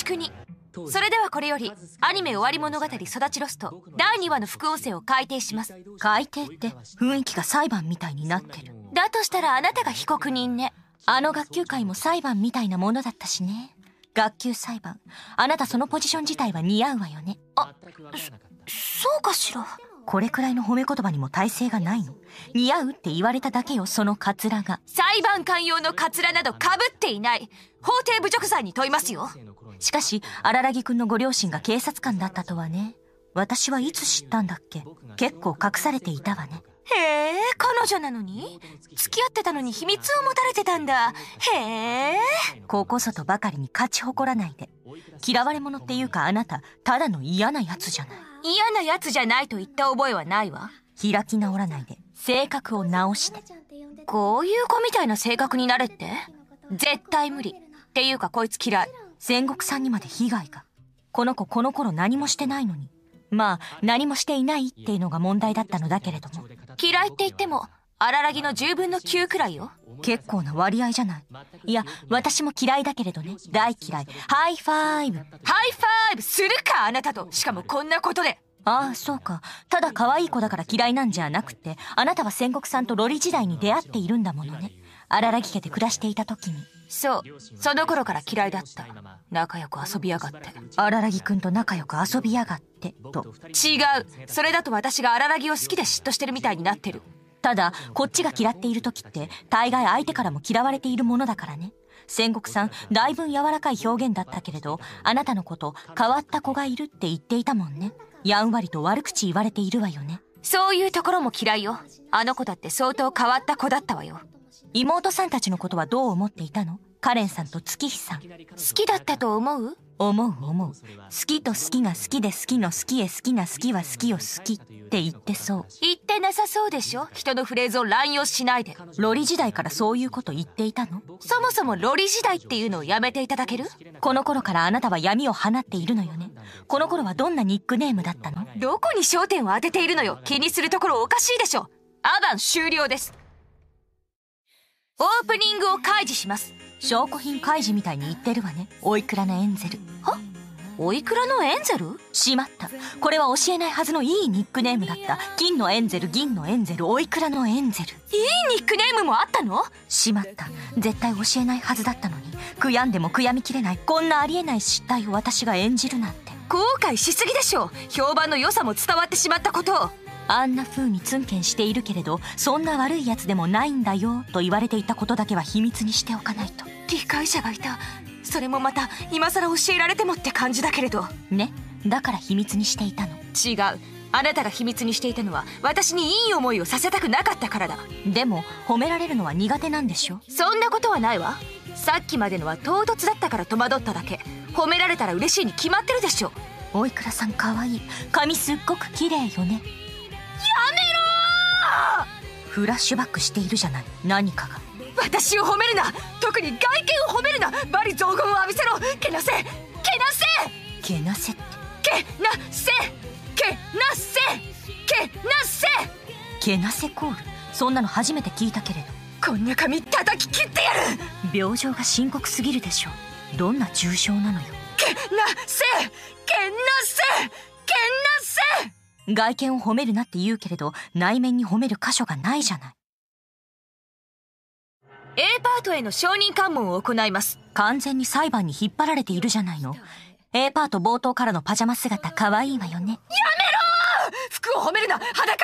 宿にそれではこれよりアニメ終わり物語育ちロスト第2話の副音声を改訂します改訂って雰囲気が裁判みたいになってるだとしたらあなたが被告人ねあの学級会も裁判みたいなものだったしね学級裁判あなたそのポジション自体は似合うわよねあそそうかしらこれくらいの褒め言葉にも耐性がないの似合うって言われただけよそのカツラが裁判官用のカツラなどかぶっていない法廷侮辱罪に問いますよしかし、荒らぎくんのご両親が警察官だったとはね。私はいつ知ったんだっけ結構隠されていたわね。へえ、彼女なのに付き合ってたのに秘密を持たれてたんだ。へえ。ここぞとばかりに勝ち誇らないで。嫌われ者っていうかあなた、ただの嫌な奴じゃない。嫌な奴じゃないと言った覚えはないわ。開き直らないで、性格を直して。こういう子みたいな性格になれって絶対無理。っていうかこいつ嫌い。戦国さんにまで被害が。この子この頃何もしてないのに。まあ、何もしていないっていうのが問題だったのだけれども。嫌いって言っても、荒らぎの10分の9くらいよ。結構な割合じゃない。いや、私も嫌いだけれどね。大嫌い。ハイファイブ。ハイファイブするかあなたと。しかもこんなことで。ああ、そうか。ただ可愛い子だから嫌いなんじゃなくて、あなたは戦国さんとロリ時代に出会っているんだものね。荒らぎ家で暮らしていた時に。そうその頃から嫌いだった仲良く遊びやがって荒木君と仲良く遊びやがってと違うそれだと私が荒木を好きで嫉妬してるみたいになってるただこっちが嫌っている時って大概相手からも嫌われているものだからね戦国さんだいぶ柔らかい表現だったけれどあなたのこと変わった子がいるって言っていたもんねやんわりと悪口言われているわよねそういうところも嫌いよあの子だって相当変わった子だったわよ妹さんたちのことはどう思っていたのカレンさんと月日さん好きだったと思う思う思う好きと好きが好きで好きの好きへ好きな好きは好きを好きって言ってそう言ってなさそうでしょ人のフレーズを乱用しないでロリ時代からそういうこと言っていたのそもそもロリ時代っていうのをやめていただけるこの頃からあなたは闇を放っているのよねこの頃はどんなニックネームだったのどこに焦点を当てているのよ気にするところおかしいでしょアバン終了ですオープニングを開示します証拠品開示みたいに言ってるわねおいくらのエンゼルはおいくらのエンゼルしまったこれは教えないはずのいいニックネームだった金のエンゼル銀のエンゼルおいくらのエンゼルいいニックネームもあったのしまった絶対教えないはずだったのに悔やんでも悔やみきれないこんなありえない失態を私が演じるなんて後悔しすぎでしょ評判の良さも伝わってしまったことをあんな風にツンケンしているけれどそんな悪いやつでもないんだよと言われていたことだけは秘密にしておかないと理解者がいたそれもまた今更教えられてもって感じだけれどねだから秘密にしていたの違うあなたが秘密にしていたのは私にいい思いをさせたくなかったからだでも褒められるのは苦手なんでしょそんなことはないわさっきまでのは唐突だったから戸惑っただけ褒められたら嬉しいに決まってるでしょおいくらさんかわいい髪すっごく綺麗よねフラッシュバックしているじゃない何かが私を褒めるな特に外見を褒めるな罵詈雑言を浴びせろけなせけなせけなせってけなせけなせけなせけなせコールそんなの初めて聞いたけれどこんな髪叩き切ってやる病状が深刻すぎるでしょうどんな重症なのよけなせけなせけなせ外見を褒めるなって言うけれど内面に褒める箇所がないじゃない A パートへの証人喚問を行います完全に裁判に引っ張られているじゃないの A パート冒頭からのパジャマ姿可愛いわよねやめろ服を褒めるな裸になる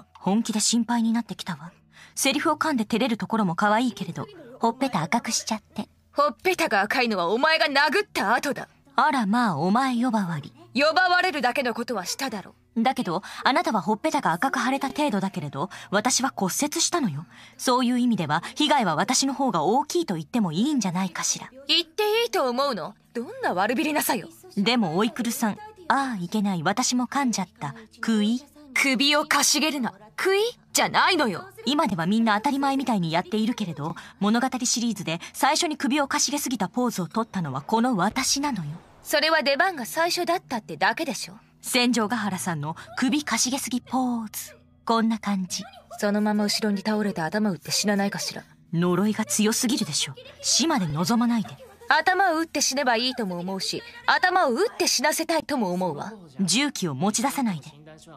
ぞ本気で心配になってきたわセリフを噛んで照れるところも可愛いけれどほっぺた赤くしちゃってほっぺたが赤いのはお前が殴った後だあらまあお前呼ばわり呼ばわれるだけのことはしただろうだけど、あなたはほっぺたが赤く腫れた程度だけれど、私は骨折したのよ。そういう意味では、被害は私の方が大きいと言ってもいいんじゃないかしら。言っていいと思うのどんな悪びれなさよ。でも、おいくるさん。ああ、いけない。私も噛んじゃった。食い首をかしげるな。食いじゃないのよ。今ではみんな当たり前みたいにやっているけれど、物語シリーズで最初に首をかしげすぎたポーズを取ったのはこの私なのよ。それは出番が最初だったってだけでしょ。戦場ヶ原さんの首かしげすぎポーズこんな感じそのまま後ろに倒れて頭打って死なないかしら呪いが強すぎるでしょ死まで望まないで頭を打って死ねばいいとも思うし頭を打って死なせたいとも思うわ銃器を持ち出さないで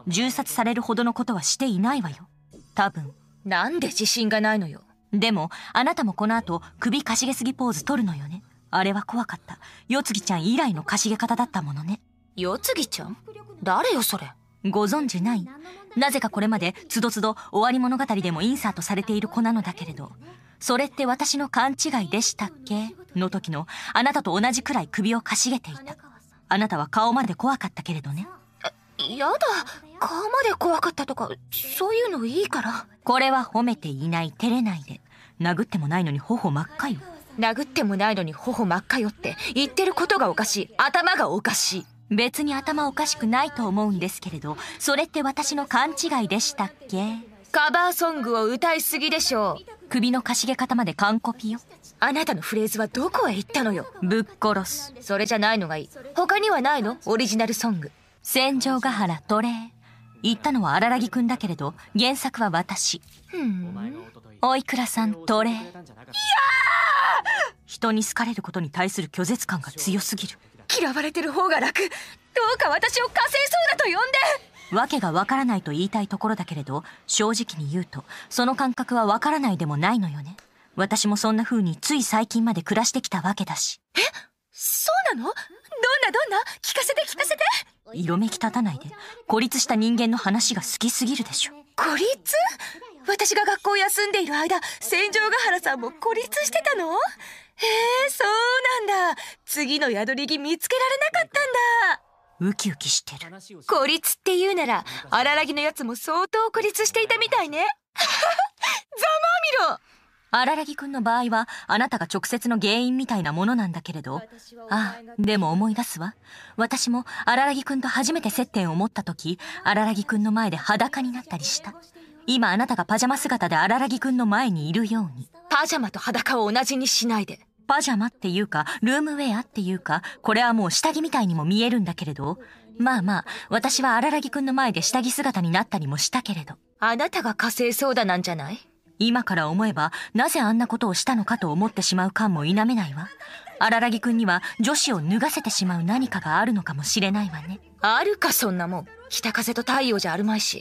銃殺されるほどのことはしていないわよ多分なんで自信がないのよでもあなたもこの後首かしげすぎポーズ取るのよねあれは怖かった。世継ぎちゃん以来のかしげ方だったものね。世継ぎちゃん誰よそれご存じないなぜかこれまでつどつど終わり物語でもインサートされている子なのだけれどそれって私の勘違いでしたっけの時のあなたと同じくらい首をかしげていたあなたは顔まで怖かったけれどねやだ顔まで怖かったとかそういうのいいからこれは褒めていない照れないで殴ってもないのに頬真っ赤よ殴ってもないのに頬真っ赤よって言ってることがおかしい頭がおかしい別に頭おかしくないと思うんですけれどそれって私の勘違いでしたっけカバーソングを歌いすぎでしょう首のかしげ方まで完コピよあなたのフレーズはどこへ行ったのよぶっ殺すそれじゃないのがいい他にはないのオリジナルソング戦場ヶ原トレー言ったのは荒木くんだけれど原作は私うんおいくらさんトレーいや人に好かれることに対する拒絶感が強すぎる嫌われてる方が楽どうか私を火星ソーダと呼んでわけがわからないと言いたいところだけれど正直に言うとその感覚はわからないでもないのよね私もそんな風につい最近まで暮らしてきたわけだしえそうなのどんなどんな聞かせて聞かせて色めき立たないで孤立した人間の話が好きすぎるでしょ孤立私が学校休んでいる間戦場ヶ原さんも孤立してたのそうなんだ次の宿り木見つけられなかったんだウキウキしてる孤立って言うなら荒らぎのやつも相当孤立していたみたいね ざまみろ荒らぎくんの場合はあなたが直接の原因みたいなものなんだけれどああでも思い出すわ私も荒らぎくんと初めて接点を持った時荒らぎくんの前で裸になったりした今あなたがパジャマ姿で荒らぎくんの前にいるようにパジャマと裸を同じにしないでパジャマっていうか、ルームウェアっていうか、これはもう下着みたいにも見えるんだけれど。まあまあ、私は荒木くんの前で下着姿になったりもしたけれど。あなたが火星そうだなんじゃない今から思えば、なぜあんなことをしたのかと思ってしまう感も否めないわ。荒木くんには女子を脱がせてしまう何かがあるのかもしれないわね。あるか、そんなもん。北風と太陽じゃあるまいし。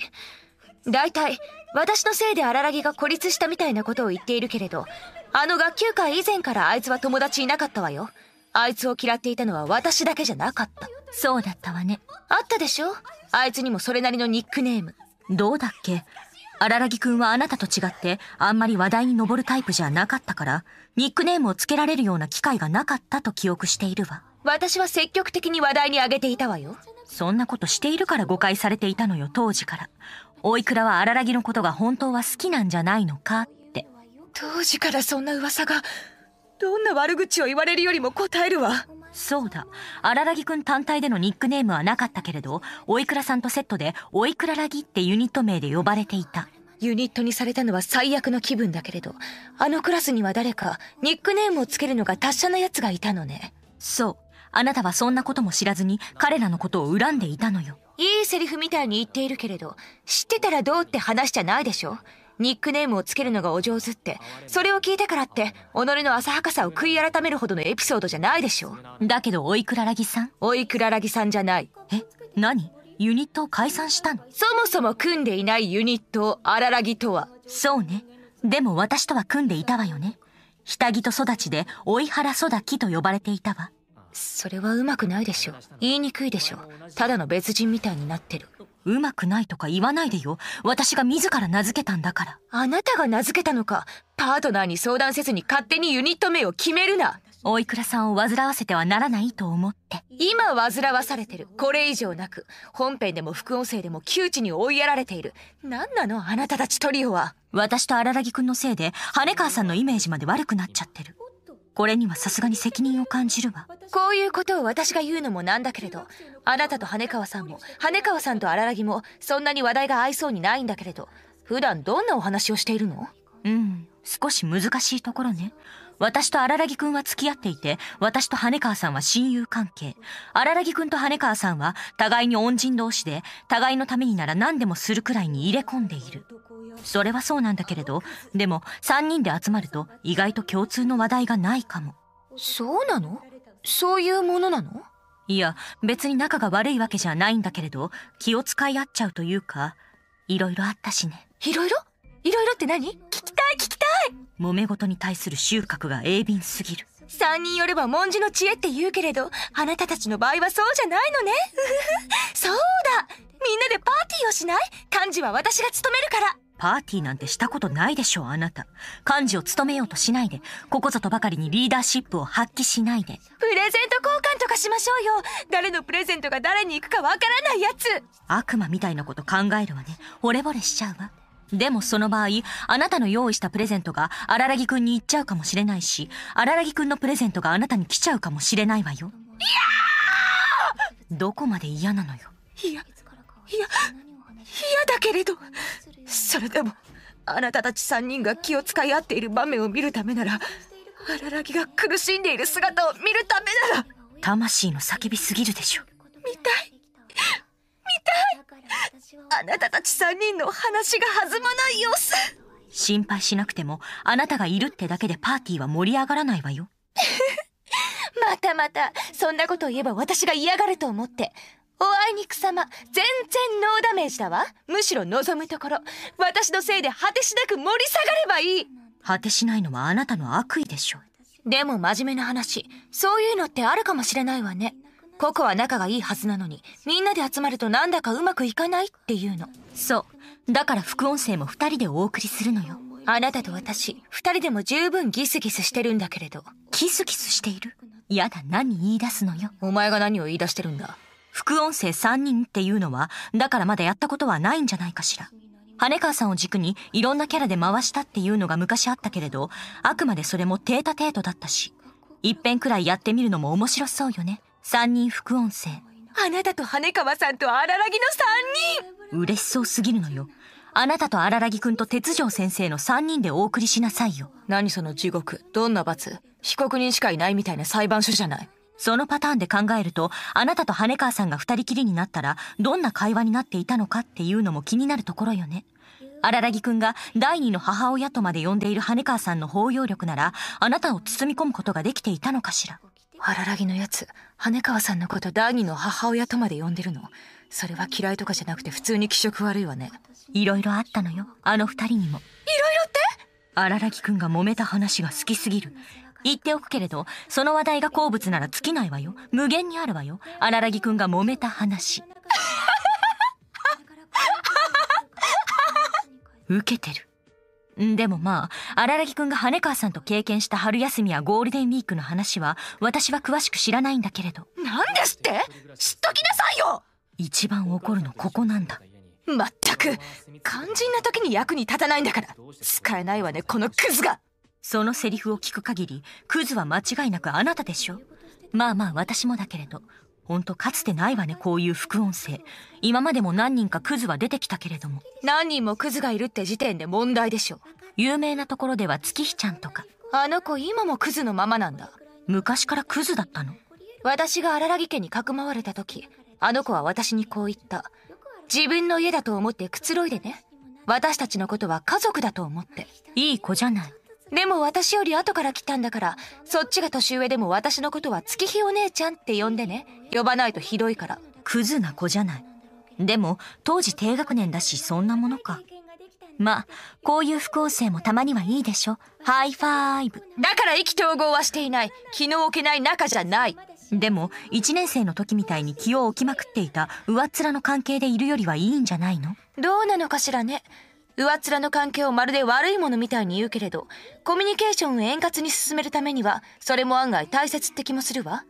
大体、私のせいで荒木が孤立したみたいなことを言っているけれど、あの学級会以前からあいつは友達いなかったわよ。あいつを嫌っていたのは私だけじゃなかった。そうだったわね。あったでしょあいつにもそれなりのニックネーム。どうだっけ荒木くんはあなたと違ってあんまり話題に上るタイプじゃなかったから、ニックネームをつけられるような機会がなかったと記憶しているわ。私は積極的に話題に上げていたわよ。そんなことしているから誤解されていたのよ、当時から。おいくらは荒木のことが本当は好きなんじゃないのか当時からそんな噂がどんな悪口を言われるよりも答えるわそうだ荒らぎくん単体でのニックネームはなかったけれどおいくらさんとセットでおいくららぎってユニット名で呼ばれていたユニットにされたのは最悪の気分だけれどあのクラスには誰かニックネームをつけるのが達者な奴がいたのねそうあなたはそんなことも知らずに彼らのことを恨んでいたのよいいセリフみたいに言っているけれど知ってたらどうって話じゃないでしょニックネームをつけるのがお上手って、それを聞いてからって、己の浅はかさを悔い改めるほどのエピソードじゃないでしょう。だけど、おいくららぎさんおいくららぎさんじゃない。え何ユニットを解散したのそもそも組んでいないユニットを荒らぎとは。そうね。でも私とは組んでいたわよね。下着と育ちで、追い原育きと呼ばれていたわ。それはうまくないでしょ。言いにくいでしょ。ただの別人みたいになってる。うまくないとか言わないでよ。私が自ら名付けたんだから。あなたが名付けたのか。パートナーに相談せずに勝手にユニット名を決めるな。おいくらさんを煩わせてはならないと思って。今煩わされてる。これ以上なく。本編でも副音声でも窮地に追いやられている。何なのあなたたちトリオは。私と荒木くんのせいで、羽川さんのイメージまで悪くなっちゃってる。これにはさすがに責任を感じるわこういうことを私が言うのもなんだけれどあなたと羽川さんも羽川さんと荒らぎもそんなに話題が合いそうにないんだけれど普段どんなお話をしているのうん少し難しいところね私と荒木くんは付き合っていて、私と羽川さんは親友関係。荒木くんと羽川さんは互いに恩人同士で、互いのためになら何でもするくらいに入れ込んでいる。それはそうなんだけれど、でも三人で集まると意外と共通の話題がないかも。そうなのそういうものなのいや、別に仲が悪いわけじゃないんだけれど、気を使い合っちゃうというか、いろいろあったしね。いろいろいろいろって何聞きい聞きたい揉め事に対する収穫が鋭敏すぎる3人よれば文字の知恵って言うけれどあなたたちの場合はそうじゃないのね そうだみんなでパーティーをしない幹事は私が務めるからパーティーなんてしたことないでしょあなた幹事を務めようとしないでここぞとばかりにリーダーシップを発揮しないでプレゼント交換とかしましょうよ誰のプレゼントが誰に行くかわからないやつ悪魔みたいなこと考えるわね惚れ惚れしちゃうわでもその場合、あなたの用意したプレゼントが荒らぎくんに行っちゃうかもしれないし、荒らぎくんのプレゼントがあなたに来ちゃうかもしれないわよ。いやどこまで嫌なのよ。いや、いや、嫌だけれど、それでも、あなたたち3人が気を使い合っている場面を見るためなら、荒らぎが苦しんでいる姿を見るためなら、魂の叫びすぎるでしょ。見たいたいあなたたち3人の話が弾まない様子心配しなくてもあなたがいるってだけでパーティーは盛り上がらないわよ またまたそんなことを言えば私が嫌がると思っておあいにくさま全然ノーダメージだわむしろ望むところ私のせいで果てしなく盛り下がればいい果てしないのはあなたの悪意でしょうでも真面目な話そういうのってあるかもしれないわねココは仲がいいはずなのに、みんなで集まるとなんだかうまくいかないっていうの。そう。だから副音声も二人でお送りするのよ。あなたと私、二人でも十分ギスギスしてるんだけれど。ギスギスしているやだ、何言い出すのよ。お前が何を言い出してるんだ副音声三人っていうのは、だからまだやったことはないんじゃないかしら。羽川さんを軸にいろんなキャラで回したっていうのが昔あったけれど、あくまでそれもデータ程度だったし、一遍くらいやってみるのも面白そうよね。3人副音声あなたと羽川さんと荒らぎの3人嬉しそうすぎるのよあなたと荒らぎくんと鉄条先生の3人でお送りしなさいよ何その地獄どんな罰被告人しかいないみたいな裁判所じゃないそのパターンで考えるとあなたと羽川さんが2人きりになったらどんな会話になっていたのかっていうのも気になるところよね荒らぎくんが第二の母親とまで呼んでいる羽川さんの包容力ならあなたを包み込むことができていたのかしら荒木のやつ羽川さんのこと第二の母親とまで呼んでるのそれは嫌いとかじゃなくて普通に気色悪いわねいろいろあったのよあの二人にもいろいろって荒木くんが揉めた話が好きすぎる言っておくけれどその話題が好物なら尽きないわよ無限にあるわよ荒木くんが揉めた話 受けてるでもまあ、荒木くんが羽川さんと経験した春休みやゴールデンウィークの話は、私は詳しく知らないんだけれど。なんですって知っときなさいよ一番怒るのここなんだ。まったく、肝心な時に役に立たないんだから、使えないわね、このクズがそのセリフを聞く限り、クズは間違いなくあなたでしょまあまあ私もだけれど、ほんとかつてないわね、こういう副音声。今までも何人かクズは出てきたけれども。何人もクズがいるって時点で問題でしょ。有名なところでは月日ちゃんとか。あの子今もクズのままなんだ。昔からクズだったの。私が荒木家にかくまわれた時、あの子は私にこう言った。自分の家だと思ってくつろいでね。私たちのことは家族だと思って。いい子じゃない。でも私より後から来たんだから、そっちが年上でも私のことは月日お姉ちゃんって呼んでね。呼ばないとひどいから。クズな子じゃない。でも、当時低学年だし、そんなものか。まあ、こういう不公正もたまにはいいでしょ。ハイファイブ。だから意気投合はしていない。気の置けない仲じゃない。でも、一年生の時みたいに気を置きまくっていた上っ面の関係でいるよりはいいんじゃないのどうなのかしらね。上っ面の関係をまるで悪いものみたいに言うけれど、コミュニケーションを円滑に進めるためには、それも案外大切って気もするわ。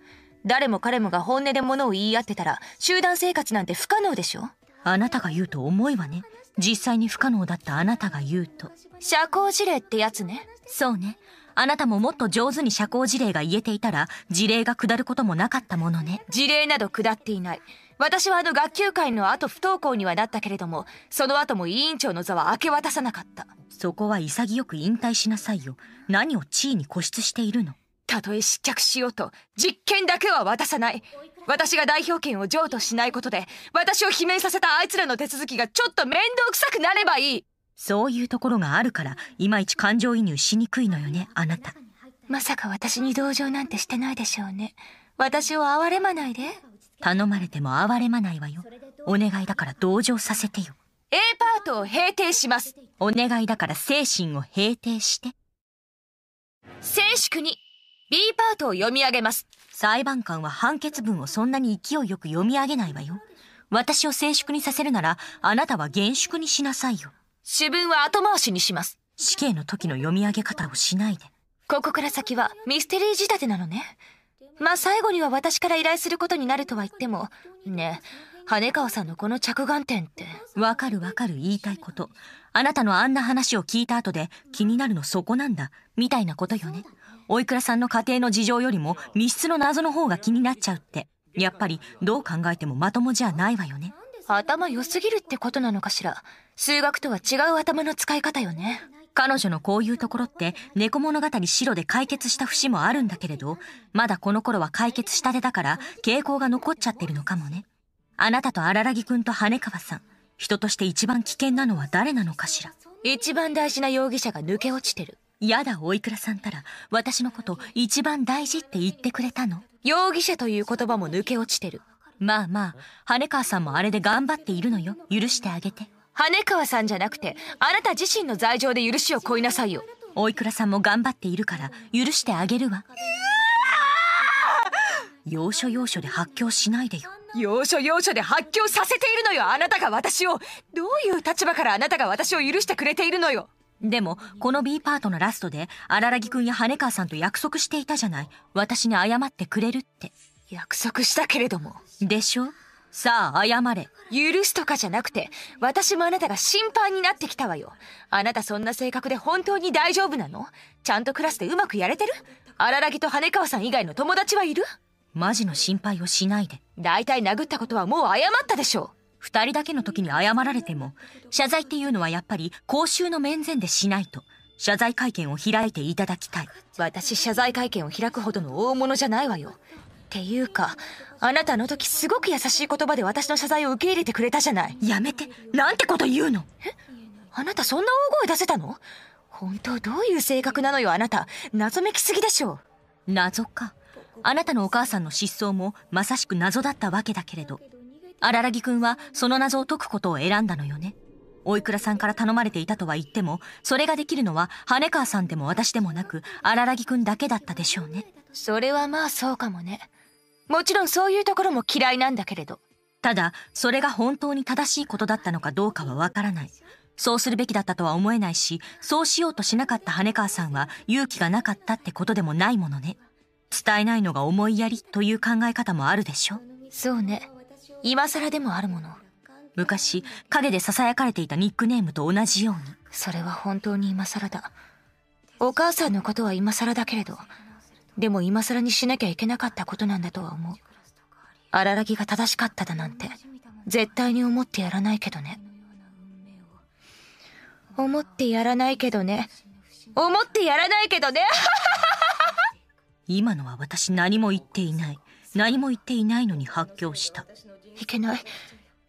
誰も彼もが本音で物を言い合ってたら、集団生活なんて不可能でしょあなたが言うと重いわね。実際に不可能だったあなたが言うと。社交辞令ってやつね。そうね。あなたももっと上手に社交辞令が言えていたら、事例が下ることもなかったものね。事例など下っていない。私はあの学級会の後不登校にはなったけれども、その後も委員長の座は明け渡さなかった。そこは潔く引退しなさいよ。何を地位に固執しているのたとえ失脚しようと、実権だけは渡さない。私が代表権を譲渡しないことで、私を罷免させたあいつらの手続きがちょっと面倒くさくなればいい。そういうところがあるから、いまいち感情移入しにくいのよね、あなた。まさか私に同情なんてしてないでしょうね。私を憐れまないで。頼まれても哀れまないわよお願いだから同情させてよ A パートを閉廷しますお願いだから精神を閉廷して静粛に B パートを読み上げます裁判官は判決文をそんなに勢いよく読み上げないわよ私を静粛にさせるならあなたは厳粛にしなさいよ主文は後回しにします死刑の時の読み上げ方をしないでここから先はミステリー仕立てなのねまあ最後には私から依頼することになるとは言っても、ねえ、羽川さんのこの着眼点って。わかるわかる言いたいこと。あなたのあんな話を聞いた後で気になるのそこなんだ、みたいなことよね。おいくらさんの家庭の事情よりも密室の謎の方が気になっちゃうって。やっぱりどう考えてもまともじゃないわよね。頭良すぎるってことなのかしら。数学とは違う頭の使い方よね。彼女のこういうところって猫物語白で解決した節もあるんだけれど、まだこの頃は解決したてだから傾向が残っちゃってるのかもね。あなたと荒木くんと羽川さん、人として一番危険なのは誰なのかしら。一番大事な容疑者が抜け落ちてる。やだ、おいくらさんたら、私のこと一番大事って言ってくれたの。容疑者という言葉も抜け落ちてる。まあまあ、羽川さんもあれで頑張っているのよ。許してあげて。羽川さんじゃなくて、あなた自身の罪状で許しをこいなさいよ。おいくらさんも頑張っているから、許してあげるわ。要所要所で発狂しないでよ。要所要所で発狂させているのよ、あなたが私を。どういう立場からあなたが私を許してくれているのよ。でも、この B パートのラストで、荒木君や羽川さんと約束していたじゃない。私に謝ってくれるって。約束したけれども。でしょさあ謝れ。許すとかじゃなくて、私もあなたが心配になってきたわよ。あなたそんな性格で本当に大丈夫なのちゃんとクラスでうまくやれてる荒らぎと羽川さん以外の友達はいるマジの心配をしないで。大体殴ったことはもう謝ったでしょう。二人だけの時に謝られても、謝罪っていうのはやっぱり公衆の面前でしないと。謝罪会見を開いていただきたい。私謝罪会見を開くほどの大物じゃないわよ。っていうか、あなたの時すごく優しい言葉で私の謝罪を受け入れてくれたじゃない。やめて、なんてこと言うのえあなたそんな大声出せたの本当どういう性格なのよあなた。謎めきすぎでしょう。謎か。あなたのお母さんの失踪もまさしく謎だったわけだけれど、荒らぎくんはその謎を解くことを選んだのよね。おいくらさんから頼まれていたとは言っても、それができるのは羽川さんでも私でもなく、荒らぎくんだけだったでしょうね。それはまあそうかもね。もちろんそういうところも嫌いなんだけれど。ただ、それが本当に正しいことだったのかどうかはわからない。そうするべきだったとは思えないし、そうしようとしなかった羽川さんは勇気がなかったってことでもないものね。伝えないのが思いやりという考え方もあるでしょそうね。今更でもあるもの。昔、陰で囁かれていたニックネームと同じように。それは本当に今更だ。お母さんのことは今更だけれど、でも今更にしなきゃいけなかったことなんだとは思う。荒らぎが正しかっただなんて、絶対に思ってやらないけどね。思ってやらないけどね。思ってやらないけどね。今のは私何も言っていない。何も言っていないのに発狂した。いけない。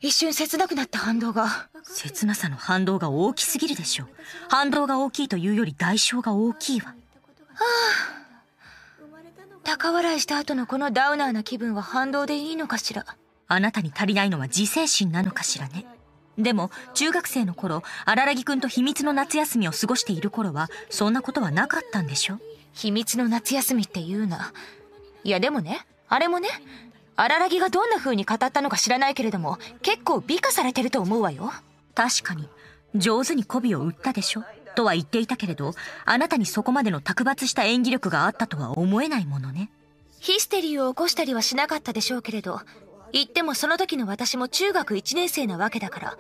一瞬切なくなった反動が。切なさの反動が大きすぎるでしょう。反動が大きいというより代償が大きいわ。はあ高笑いした後のこのダウナーな気分は反動でいいのかしらあなたに足りないのは自制心なのかしらねでも中学生の頃荒木くんと秘密の夏休みを過ごしている頃はそんなことはなかったんでしょ秘密の夏休みって言うないやでもねあれもね荒木がどんな風に語ったのか知らないけれども結構美化されてると思うわよ確かに上手に媚びを売ったでしょとは言っていたけれど、あなたにそこまでの卓抜した演技力があったとは思えないものね。ヒステリーを起こしたりはしなかったでしょうけれど、言ってもその時の私も中学1年生なわけだから、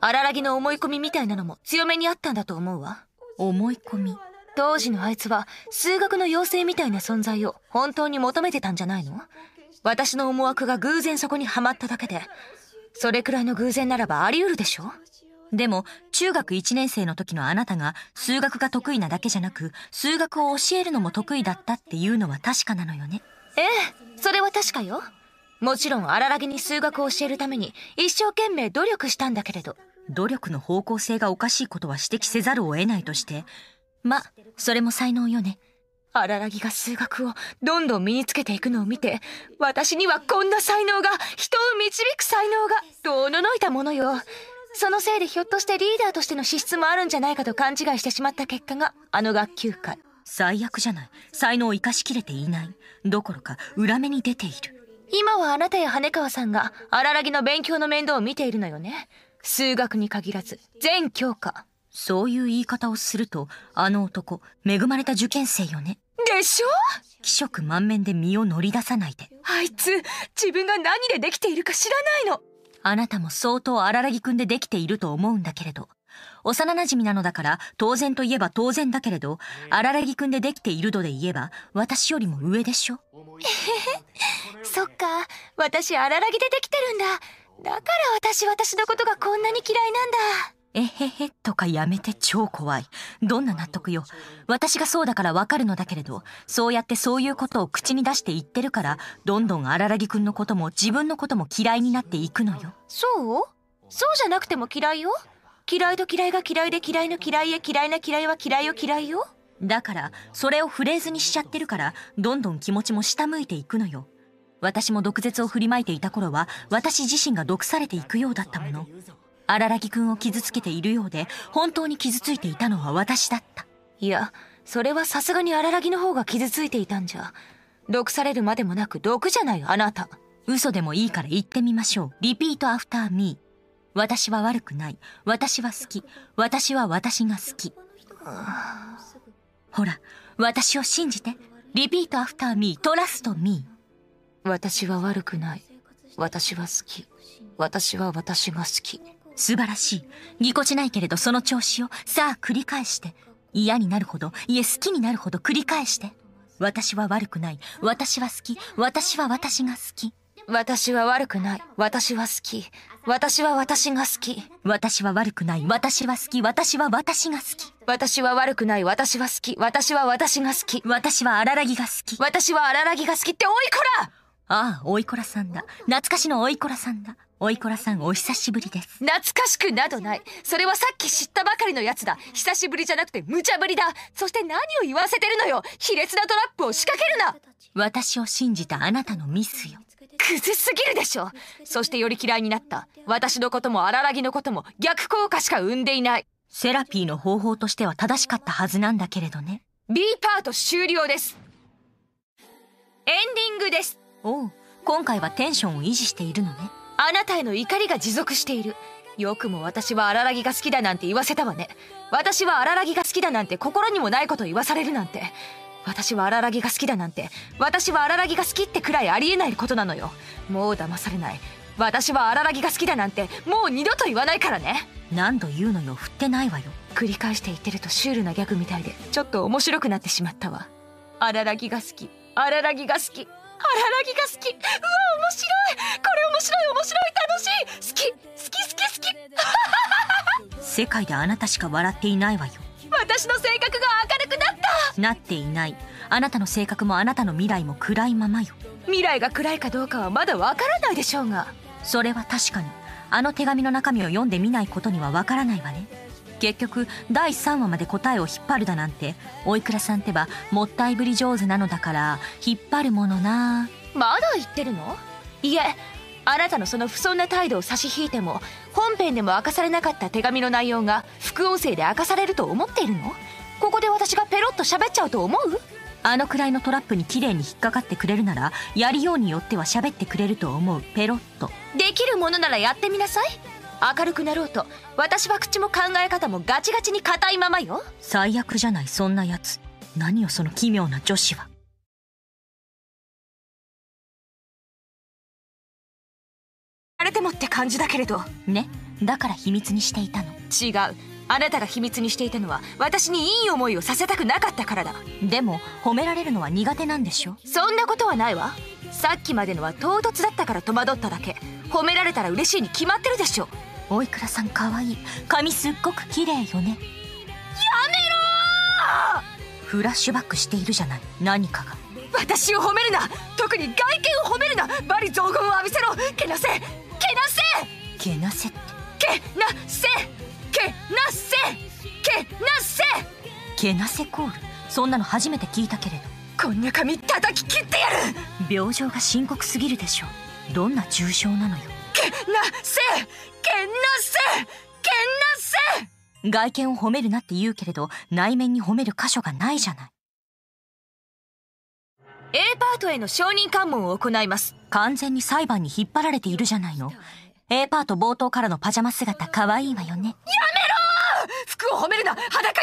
荒らぎの思い込みみたいなのも強めにあったんだと思うわ。思い込み当時のあいつは数学の妖精みたいな存在を本当に求めてたんじゃないの私の思惑が偶然そこにはまっただけで、それくらいの偶然ならばあり得るでしょでも、中学1年生の時のあなたが数学が得意なだけじゃなく、数学を教えるのも得意だったっていうのは確かなのよね。ええ、それは確かよ。もちろん、荒らぎに数学を教えるために一生懸命努力したんだけれど。努力の方向性がおかしいことは指摘せざるを得ないとして、ま、それも才能よね。荒らぎが数学をどんどん身につけていくのを見て、私にはこんな才能が、人を導く才能が、遠のいたものよ。そのせいでひょっとしてリーダーとしての資質もあるんじゃないかと勘違いしてしまった結果が、あの学級会。最悪じゃない。才能を生かしきれていない。どころか、裏目に出ている。今はあなたや羽川さんが、荒らぎの勉強の面倒を見ているのよね。数学に限らず、全教科。そういう言い方をすると、あの男、恵まれた受験生よね。でしょ気色満面で身を乗り出さないで。あいつ、自分が何でできているか知らないの。あなたも相当荒らぎくんでできていると思うんだけれど、幼馴染なのだから当然といえば当然だけれど、荒らぎくんでできているので言えば、私よりも上でしょ。えへへ、そっか、私荒らぎでできてるんだ。だから私私のことがこんなに嫌いなんだ。えへへとかやめて超怖い。どんな納得よ。私がそうだからわかるのだけれど、そうやってそういうことを口に出して言ってるから、どんどん荒木くんのことも自分のことも嫌いになっていくのよ。そうそうじゃなくても嫌いよ。嫌いと嫌いが嫌いで嫌いの嫌いへ嫌いな嫌いは嫌いを嫌いよ。だから、それをフレーズにしちゃってるから、どんどん気持ちも下向いていくのよ。私も毒舌を振りまいていた頃は、私自身が毒されていくようだったもの。荒木くんを傷つけているようで、本当に傷ついていたのは私だった。いや、それはさすがに荒木の方が傷ついていたんじゃ。毒されるまでもなく毒じゃないあなた。嘘でもいいから言ってみましょう。リピートアフターミー。私は悪くない。私は好き。私は私が好き。ほら、私を信じて。リピートアフターミー、トラストミー。私は悪くない。私は好き。私は私が好き。素晴らしい。ぎこちないけれどその調子を、さあ繰り返して。嫌になるほど、いえ好きになるほど繰り返して。私は悪くない。私は好き。私は私が好き。私は悪くない。私は好き。私は私が好き。私は悪くない。私は好き。私は私が好き。私は悪くない。私は好き。私は私が好き。私は荒らぎが好き。私は荒らぎが好きっておいこらああ、おいこらさんだ。懐かしのおいこらさんだ。おいこらさんお久しぶりです。懐かしくなどない。それはさっき知ったばかりのやつだ。久しぶりじゃなくて無茶ぶりだ。そして何を言わせてるのよ。卑劣なトラップを仕掛けるな私を信じたあなたのミスよ。クズすぎるでしょそしてより嫌いになった。私のことも荒らぎのことも逆効果しか生んでいない。セラピーの方法としては正しかったはずなんだけれどね。B パート終了です。エンディングです。おう、今回はテンションを維持しているのね。あなたへの怒りが持続している。よくも私は荒木が好きだなんて言わせたわね。私は荒木が好きだなんて心にもないこと言わされるなんて。私は荒木が好きだなんて、私は荒木が好きってくらいありえないことなのよ。もう騙されない。私は荒木が好きだなんて、もう二度と言わないからね。何度言うのよ、振ってないわよ。繰り返して言ってるとシュールなギャグみたいで、ちょっと面白くなってしまったわ。荒木が好き。荒木が好き。らぎが好きうわ面白いこれ面白い面白い楽しい好き好き好き好き世界であなたしか笑っていないわよ私の性格が明るくなったなっていないあなたの性格もあなたの未来も暗いままよ未来が暗いかどうかはまだわからないでしょうがそれは確かにあの手紙の中身を読んでみないことにはわからないわね結局第3話まで答えを引っ張るだなんておいくらさんってばもったいぶり上手なのだから引っ張るものなまだ言ってるのいえあなたのその不遜な態度を差し引いても本編でも明かされなかった手紙の内容が副音声で明かされると思っているのここで私がペロッと喋っちゃうと思うあのくらいのトラップに綺麗に引っかかってくれるならやりようによっては喋ってくれると思うペロッとできるものならやってみなさい明るくなろうと私は口も考え方もガチガチに硬いままよ最悪じゃないそんなやつ何よその奇妙な女子はあれでもって感じだけれどねだから秘密にしていたの違うあなたが秘密にしていたのは私にいい思いをさせたくなかったからだでも褒められるのは苦手なんでしょそんなことはないわさっきまでのは唐突だったから戸惑っただけ褒められたら嬉しいに決まってるでしょくらさんかわいい髪すっごく綺麗よねやめろフラッシュバックしているじゃない何かが私を褒めるな特に外見を褒めるな罵詈雑言を浴びせろけなせけなせけなせってけなせけなせけなせけなせコールそんなの初めて聞いたけれどこんな髪叩き切ってやる病状が深刻すぎるでしょうどんな重症なのよけなせけなせけなせ外見を褒めるなって言うけれど内面に褒める箇所がないじゃない A パートへの承認喚問を行います完全に裁判に引っ張られているじゃないの A パート冒頭からのパジャマ姿可愛いわよねやめろ服を褒めるな裸になる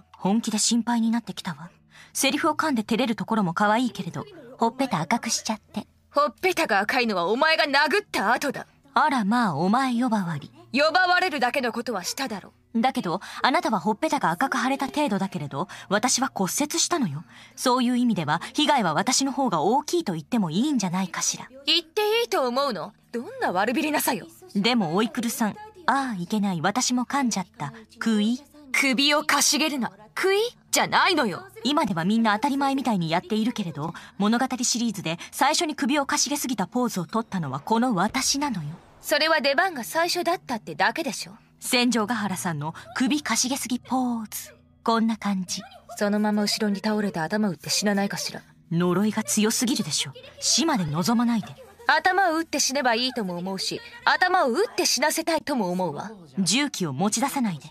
ぞ本気で心配になってきたわセリフを噛んで照れるところも可愛いけれどほっぺた赤くしちゃってほっぺたが赤いのはお前が殴った後だあらまあお前呼ばわり呼ばわれるだけのことはしただろだけどあなたはほっぺたが赤く腫れた程度だけれど私は骨折したのよそういう意味では被害は私の方が大きいと言ってもいいんじゃないかしら言っていいと思うのどんな悪びれなさよでもおいくるさんああいけない私も噛んじゃった食い首をかしげるな食いじゃないのよ今ではみんな当たり前みたいにやっているけれど物語シリーズで最初に首をかしげすぎたポーズを取ったのはこの私なのよそれは出番が最初だったってだけでしょ戦場ヶ原さんの首かしげすぎポーズこんな感じそのまま後ろに倒れて頭打って死なないかしら呪いが強すぎるでしょ死まで望まないで頭を打って死ねばいいとも思うし頭を打って死なせたいとも思うわ銃器を持ち出さないで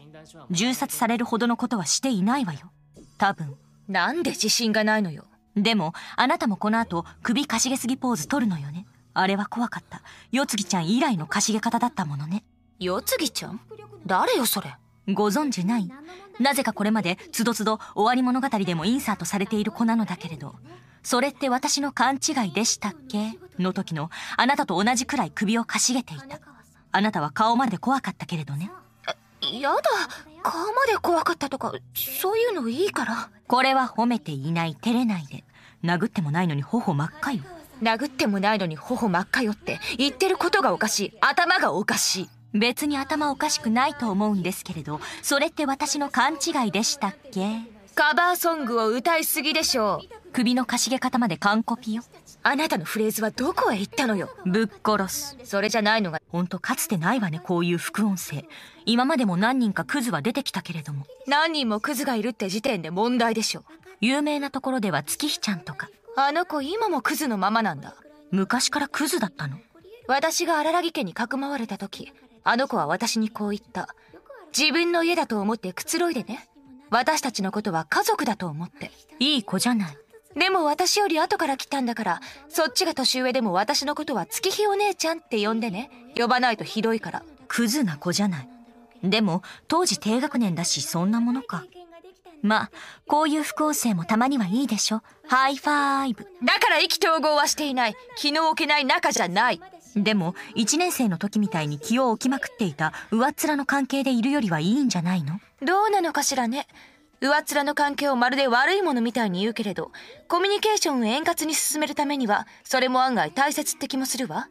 銃殺されるほどのことはしていないわよ多分なんで自信がないのよでもあなたもこの後首かしげすぎポーズ取るのよねあれは怖かった。世つぎちゃん以来のかしげ方だったものね。世つぎちゃん誰よそれ。ご存じないなぜかこれまでつどつど終わり物語でもインサートされている子なのだけれど、それって私の勘違いでしたっけの時のあなたと同じくらい首をかしげていた。あなたは顔まで怖かったけれどね。やだ。顔まで怖かったとか、そういうのいいから。これは褒めていない、照れないで。殴ってもないのに頬真っ赤よ。殴ってもないのに頬真っ赤よって言ってることがおかしい頭がおかしい別に頭おかしくないと思うんですけれどそれって私の勘違いでしたっけカバーソングを歌いすぎでしょう首のかしげ方まで完コピよあなたのフレーズはどこへ行ったのよぶっ殺すそれじゃないのが本当かつてないわねこういう副音声今までも何人かクズは出てきたけれども何人もクズがいるって時点で問題でしょ有名なところでは月日ちゃんとかあの子今もクズのままなんだ昔からクズだったの私が荒木家にかくまわれた時あの子は私にこう言った自分の家だと思ってくつろいでね私たちのことは家族だと思っていい子じゃないでも私より後から来たんだからそっちが年上でも私のことは月日お姉ちゃんって呼んでね呼ばないとひどいからクズな子じゃないでも当時低学年だしそんなものかまあ、こういう不公正もたまにはいいでしょ。ハイファイブ。だから意気投合はしていない。気の置けない仲じゃない。でも、1年生の時みたいに気を置きまくっていた上っ面の関係でいるよりはいいんじゃないのどうなのかしらね。上っ面の関係をまるで悪いものみたいに言うけれど、コミュニケーションを円滑に進めるためには、それも案外大切って気もするわ。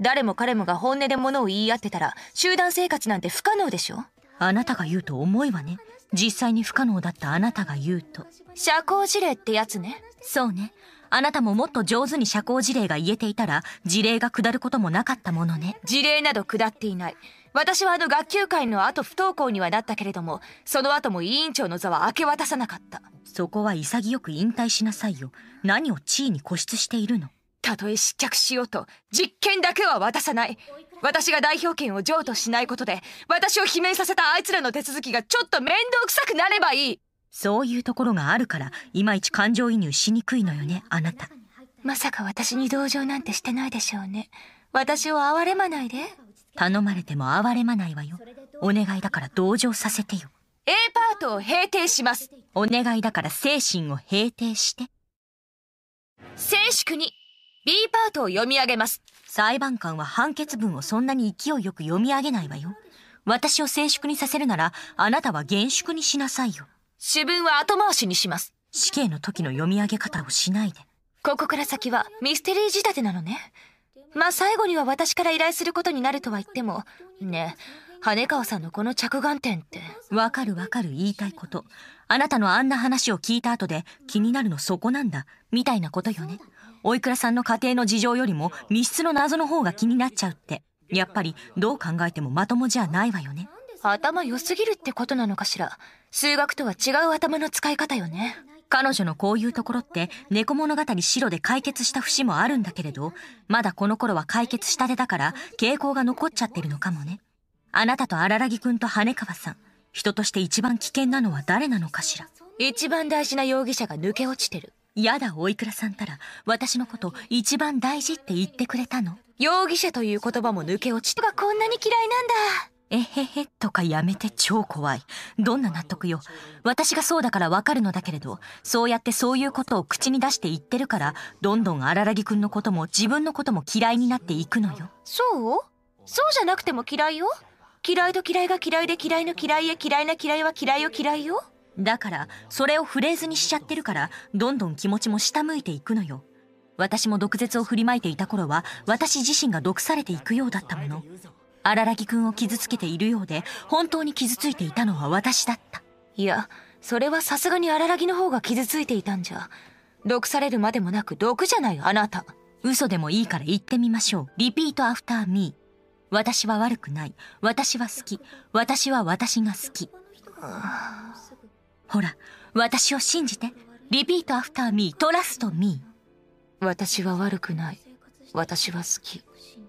誰も彼もが本音で物を言い合ってたら、集団生活なんて不可能でしょあなたが言うと重いわね。実際に不可能だったあなたが言うと社交辞令ってやつねそうねあなたももっと上手に社交辞令が言えていたら辞令が下ることもなかったものね辞令など下っていない私はあの学級会の後不登校にはなったけれどもその後も委員長の座は明け渡さなかったそこは潔く引退しなさいよ何を地位に固執しているのたとえ失脚しようと実験だけは渡さない私が代表権を譲渡しないことで、私を罷免させたあいつらの手続きがちょっと面倒くさくなればいいそういうところがあるから、いまいち感情移入しにくいのよね、あなた。まさか私に同情なんてしてないでしょうね。私を憐れまないで。頼まれても哀れまないわよ。お願いだから同情させてよ。A パートを閉廷します。お願いだから精神を閉廷して。静粛に B パートを読み上げます。裁判官は判決文をそんなに勢いよく読み上げないわよ。私を静粛にさせるなら、あなたは厳粛にしなさいよ。主文は後回しにします。死刑の時の読み上げ方をしないで。ここから先はミステリー仕立てなのね。まあ、最後には私から依頼することになるとは言っても、ねえ、羽川さんのこの着眼点って。わかるわかる言いたいこと。あなたのあんな話を聞いた後で気になるのそこなんだ、みたいなことよね。おいくらさんの家庭の事情よりも密室の謎の方が気になっちゃうって。やっぱりどう考えてもまともじゃないわよね。頭良すぎるってことなのかしら。数学とは違う頭の使い方よね。彼女のこういうところって猫物語白で解決した節もあるんだけれど、まだこの頃は解決したてだから傾向が残っちゃってるのかもね。あなたと荒木くんと羽川さん、人として一番危険なのは誰なのかしら。一番大事な容疑者が抜け落ちてる。やだおいくらさんたら私のこと一番大事って言ってくれたの容疑者という言葉も抜け落ちたがこんなに嫌いなんだえへへとかやめて超怖いどんな納得よ私がそうだからわかるのだけれどそうやってそういうことを口に出して言ってるからどんどん荒らぎくんのことも自分のことも嫌いになっていくのよそうそうじゃなくても嫌いよ嫌いと嫌いが嫌いで嫌いの嫌いへ嫌いな嫌いは嫌いを嫌いよだから、それをフレーズにしちゃってるから、どんどん気持ちも下向いていくのよ。私も毒舌を振りまいていた頃は、私自身が毒されていくようだったもの。荒木くんを傷つけているようで、本当に傷ついていたのは私だった。いや、それはさすがに荒木の方が傷ついていたんじゃ。毒されるまでもなく毒じゃないあなた。嘘でもいいから言ってみましょう。リピートアフターミー。私は悪くない。私は好き。私は私が好き。ほら、私を信じて。リピートアフターミー、トラストミー。私は悪くない。私は好き。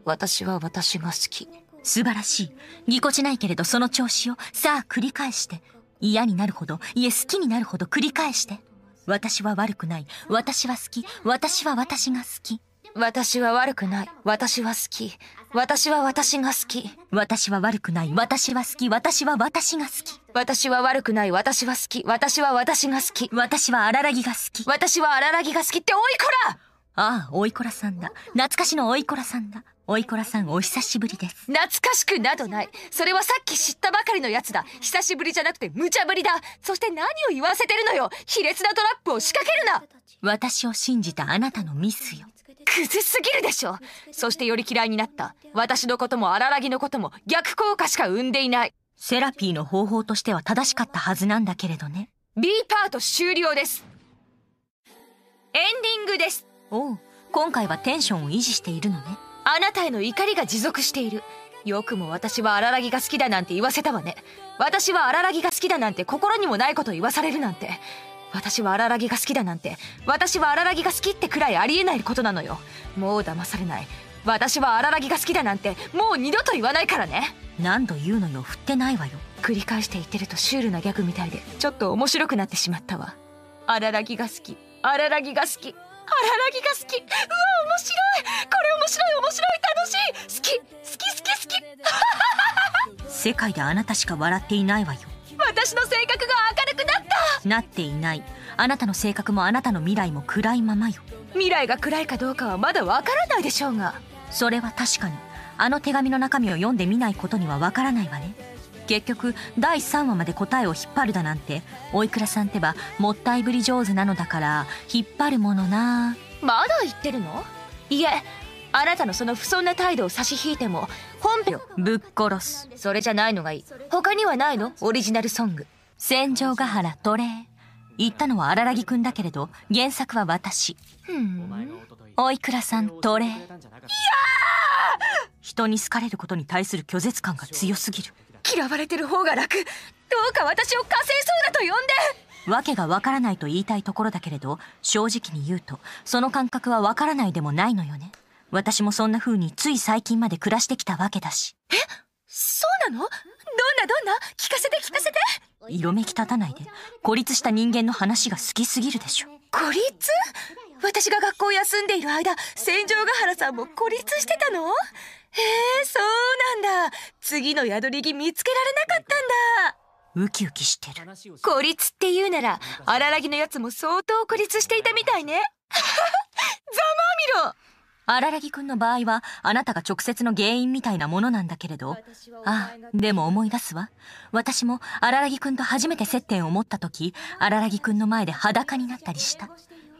私は私が好き。素晴らしい。ぎこちないけれどその調子を、さあ繰り返して。嫌になるほど、いえ好きになるほど繰り返して。私は悪くない。私は好き。私は私が好き。私は悪くない。私は好き。私は私が好き。私は悪くない。私は好き。私は私が好き。私は悪くない。私は好き。私は私が好き。私は荒らぎが好き。私は荒らぎが好きっておいこらああ、おいこらさんだ。懐かしのおいこらさんだ。おいこらさん、お久しぶりです。懐かしくなどない。それはさっき知ったばかりのやつだ。久しぶりじゃなくて無茶ぶりだ。そして何を言わせてるのよ。卑劣なトラップを仕掛けるな私を信じたあなたのミスよ。クズすぎるでしょそしてより嫌いになった私のことも荒らぎのことも逆効果しか生んでいないセラピーの方法としては正しかったはずなんだけれどね B パート終了ですエンディングですおう今回はテンションを維持しているのねあなたへの怒りが持続しているよくも私は荒らぎが好きだなんて言わせたわね私は荒らぎが好きだなんて心にもないこと言わされるなんて私は荒らぎが好きだなんて私は荒らぎが好きってくらいありえないことなのよもう騙されない私は荒らぎが好きだなんてもう二度と言わないからね何度言うのよ振ってないわよ繰り返して言ってるとシュールなギャグみたいでちょっと面白くなってしまったわ荒らぎが好き荒らぎが好き荒らぎが好きうわ面白いこれ面白い面白い楽しい好き好き好き好き 世界であなたしか笑っていないわよ私の性格が明るくなったなっていないあなたの性格もあなたの未来も暗いままよ未来が暗いかどうかはまだわからないでしょうがそれは確かにあの手紙の中身を読んでみないことにはわからないわね結局第3話まで答えを引っ張るだなんておいくらさんってばもったいぶり上手なのだから引っ張るものなまだ言ってるのいえあなたのその不遜な態度を差し引いても本編ぶっ殺すそれじゃないのがいい他にはないのオリジナルソング戦場ヶ原奴隷言ったのは荒木くんだけれど原作は私うんおいくらさん奴隷いや人に好かれることに対する拒絶感が強すぎる嫌われてる方が楽どうか私を火星そうだと呼んで訳がわからないと言いたいところだけれど正直に言うとその感覚はわからないでもないのよね私もそんな風につい最近まで暮らしてきたわけだし。えそうなのどんなどんな聞かせて聞かせて色めき立たないで、孤立した人間の話が好きすぎるでしょ。孤立私が学校休んでいる間、戦場ヶ原さんも孤立してたのへえ、そうなんだ。次の宿り木見つけられなかったんだ。ウキウキしてる。孤立って言うなら、荒らぎのやつも相当孤立していたみたいね。ざまみろ荒らぎくんの場合は、あなたが直接の原因みたいなものなんだけれど。ああ、でも思い出すわ。私も荒らぎくんと初めて接点を持った時、荒らぎくんの前で裸になったりした。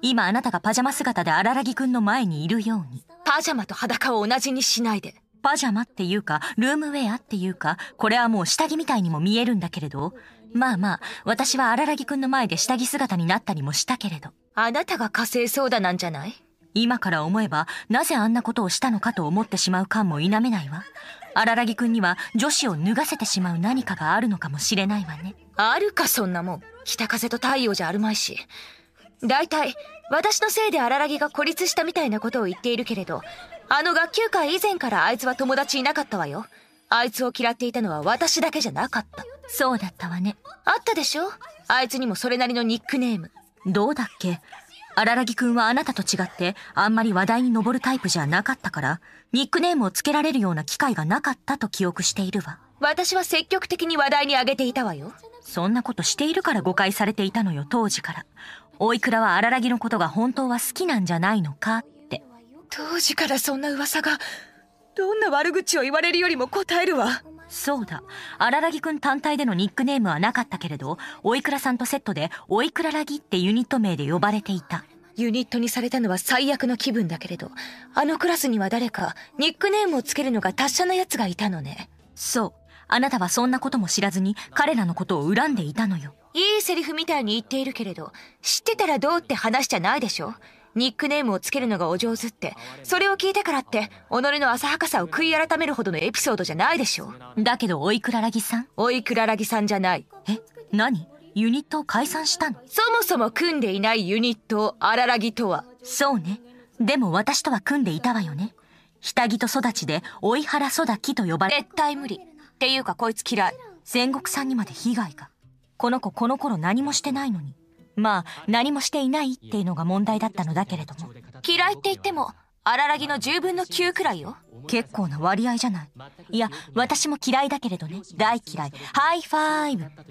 今あなたがパジャマ姿で荒らぎくんの前にいるように。パジャマと裸を同じにしないで。パジャマっていうか、ルームウェアっていうか、これはもう下着みたいにも見えるんだけれど。まあまあ、私は荒らぎくんの前で下着姿になったりもしたけれど。あなたが火星そうだなんじゃない今から思えばなぜあんなことをしたのかと思ってしまう感も否めないわ荒木君には女子を脱がせてしまう何かがあるのかもしれないわねあるかそんなもん北風と太陽じゃあるまいし大体私のせいで荒木が孤立したみたいなことを言っているけれどあの学級会以前からあいつは友達いなかったわよあいつを嫌っていたのは私だけじゃなかったそうだったわねあったでしょあいつにもそれなりのニックネームどうだっけ荒木くんはあなたと違ってあんまり話題に上るタイプじゃなかったから、ニックネームをつけられるような機会がなかったと記憶しているわ。私は積極的に話題に上げていたわよ。そんなことしているから誤解されていたのよ、当時から。おいくらは荒らぎのことが本当は好きなんじゃないのかって。当時からそんな噂が、どんな悪口を言われるよりも答えるわ。そうだ。荒らぎくん単体でのニックネームはなかったけれど、おいくらさんとセットで、おいくららぎってユニット名で呼ばれていた。ユニットにされたのは最悪の気分だけれど、あのクラスには誰か、ニックネームをつけるのが達者な奴がいたのね。そう。あなたはそんなことも知らずに、彼らのことを恨んでいたのよ。いいセリフみたいに言っているけれど、知ってたらどうって話じゃないでしょニックネームをつけるのがお上手って、それを聞いてからって、己の浅はかさを悔い改めるほどのエピソードじゃないでしょう。だけど、おいくららぎさんおいくららぎさんじゃない。え、何ユニットを解散したのそもそも組んでいないユニットを荒らぎとは。そうね。でも私とは組んでいたわよね。下着と育ちで、追い原育きと呼ばれ。絶対無理。っていうかこいつ嫌い。戦国さんにまで被害が。この子この頃何もしてないのに。まあ、何もしていないっていうのが問題だったのだけれども。嫌いって言っても、荒らぎの10分の9くらいよ。結構な割合じゃない。いや、私も嫌いだけれどね。大嫌い。ハイファイブ。ハイフ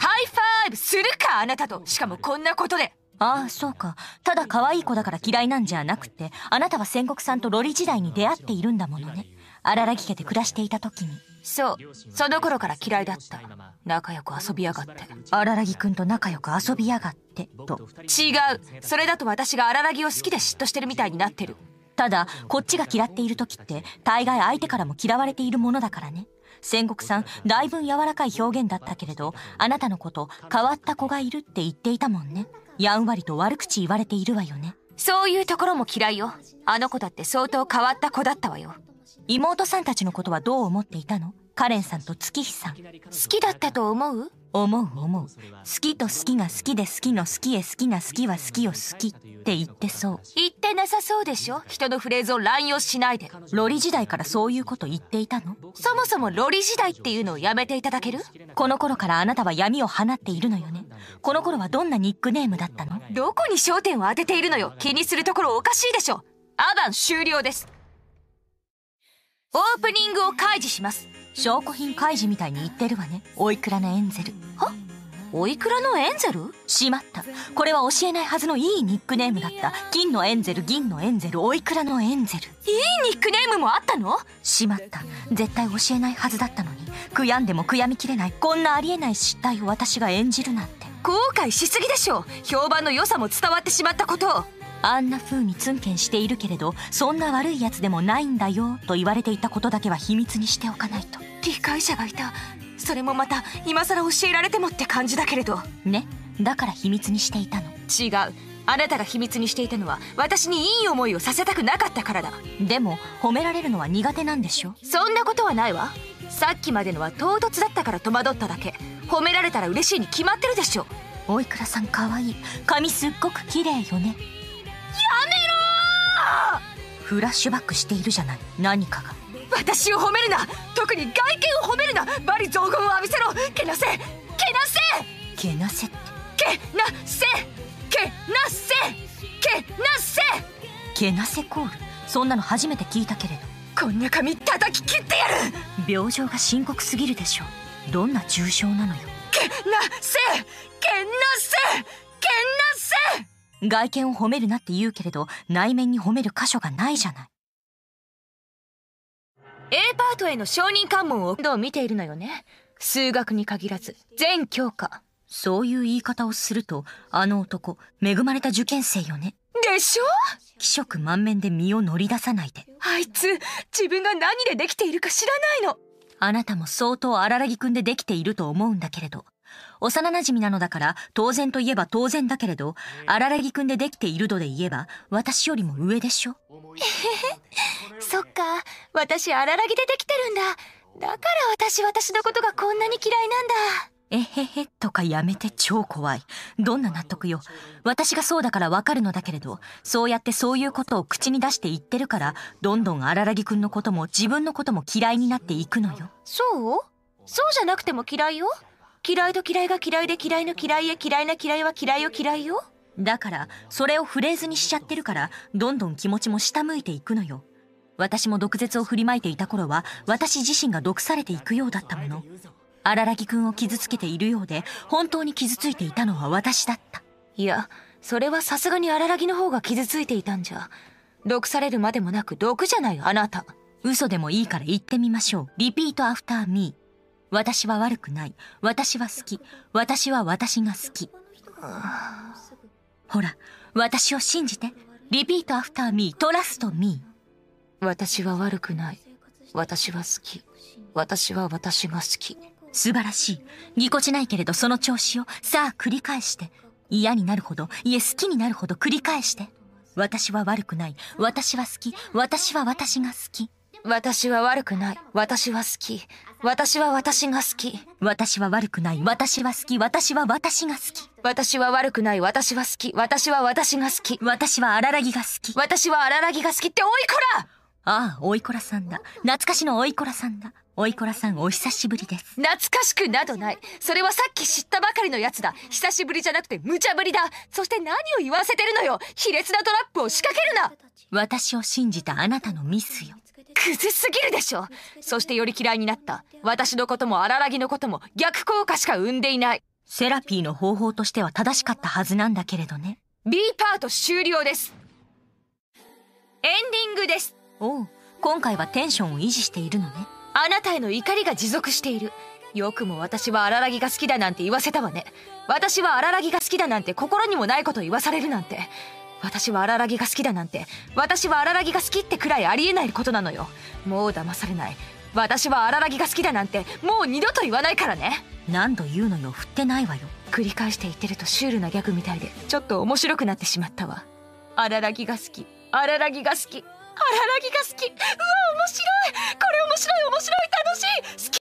ァイブするかあなたと。しかもこんなことで。ああ、そうか。ただ可愛い子だから嫌いなんじゃなくて、あなたは戦国さんとロリ時代に出会っているんだものね。荒らぎ家で暮らしていた時に。そうその頃から嫌いだった仲良く遊びやがって荒木くんと仲良く遊びやがってと違うそれだと私が荒木を好きで嫉妬してるみたいになってるただこっちが嫌っている時って大概相手からも嫌われているものだからね戦国さんだいぶ柔らかい表現だったけれどあなたのこと変わった子がいるって言っていたもんねやんわりと悪口言われているわよねそういうところも嫌いよあの子だって相当変わった子だったわよ妹さんたちのことはどう思っていたのカレンさんと月日さん。好きだったと思う思う思う。好きと好きが好きで好きの好きへ好きな好きは好きを好きって言ってそう。言ってなさそうでしょ人のフレーズを乱用しないで。ロリ時代からそういうこと言っていたのそもそもロリ時代っていうのをやめていただけるこの頃からあなたは闇を放っているのよね。この頃はどんなニックネームだったのどこに焦点を当てているのよ気にするところおかしいでしょアバン終了です。オープニングを開示します証拠品開示みたいに言ってるわねおいくらのエンゼルはおいくらのエンゼルしまったこれは教えないはずのいいニックネームだった金のエンゼル銀のエンゼルおいくらのエンゼルいいニックネームもあったのしまった絶対教えないはずだったのに悔やんでも悔やみきれないこんなありえない失態を私が演じるなんて後悔しすぎでしょう評判の良さも伝わってしまったことをあんな風にツンケンしているけれどそんな悪いやつでもないんだよと言われていたことだけは秘密にしておかないと理解者がいたそれもまた今更教えられてもって感じだけれどねだから秘密にしていたの違うあなたが秘密にしていたのは私にいい思いをさせたくなかったからだでも褒められるのは苦手なんでしょそんなことはないわさっきまでのは唐突だったから戸惑っただけ褒められたら嬉しいに決まってるでしょおいくらさんかわいい髪すっごく綺麗よねフラッシュバックしているじゃない何かが私を褒めるな特に外見を褒めるな罵詈雑言を浴びせろけなせけなせけなせってけなせけなせけなせけなせコールそんなの初めて聞いたけれどこんな髪叩き切ってやる病状が深刻すぎるでしょうどんな重症なのよけなせけなせけなせ外見を褒めるなって言うけれど内面に褒める箇所がないじゃない A パートへの承認喚問をどう見ているのよね数学に限らず全教科そういう言い方をするとあの男恵まれた受験生よねでしょ気色満面で身を乗り出さないであいつ自分が何でできているか知らないのあなたも相当荒らぎくんでできていると思うんだけれど幼馴染なのだから当然といえば当然だけれど荒らぎくんでできているので言えば私よりも上でしょそっか私荒らぎでできてるんだだから私私のことがこんなに嫌いなんだえへへとかやめて超怖いどんな納得よ私がそうだからわかるのだけれどそうやってそういうことを口に出して言ってるからどんどん荒らぎくんのことも自分のことも嫌いになっていくのよそうそうじゃなくても嫌いよ嫌いと嫌いが嫌いで嫌いの嫌いへ嫌いな嫌いは嫌いを嫌いよだからそれをフレーズにしちゃってるからどんどん気持ちも下向いていくのよ私も毒舌を振りまいていた頃は私自身が毒されていくようだったもの荒木くんを傷つけているようで本当に傷ついていたのは私だったいやそれはさすがに荒木の方が傷ついていたんじゃ毒されるまでもなく毒じゃないあなた嘘でもいいから言ってみましょうリピートアフターミー私は悪くない私は好き私は私が好きほら私を信じてリピートアフターミートラストミー私は悪くない私は好き私は私が好き素晴らしいぎこちないけれどその調子をさあ繰り返して嫌になるほどいえ好きになるほど繰り返して私は悪くない私は好き私は私が好き私は悪くない。私は好き。私は私が好き。私は悪くない。私は好き。私は私が好き。私は悪くない。私は好き。私は私が好き。私は荒ぎが好き。私は荒ぎが好きっておいこらああ、おいこらさんだ。懐かしのおいこらさんだ。おいこらさん、お久しぶりです。懐かしくなどない。それはさっき知ったばかりのやつだ。久しぶりじゃなくて無茶ぶりだ。そして何を言わせてるのよ。卑劣なトラップを仕掛けるな私を信じたあなたのミスよ。クズすぎるでしょそしてより嫌いになった私のことも荒らぎのことも逆効果しか生んでいないセラピーの方法としては正しかったはずなんだけれどね B パート終了ですエンディングですおう今回はテンションを維持しているのねあなたへの怒りが持続しているよくも私は荒らぎが好きだなんて言わせたわね私は荒らぎが好きだなんて心にもないこと言わされるなんて私は荒らぎが好きだなんて私は荒らぎが好きってくらいありえないことなのよもう騙されない私は荒らぎが好きだなんてもう二度と言わないからね何度言うのよ振ってないわよ繰り返して言ってるとシュールなギャグみたいでちょっと面白くなってしまったわ荒らぎが好き荒らぎが好き荒らぎが好きうわ面白いこれ面白い面白い楽しい好き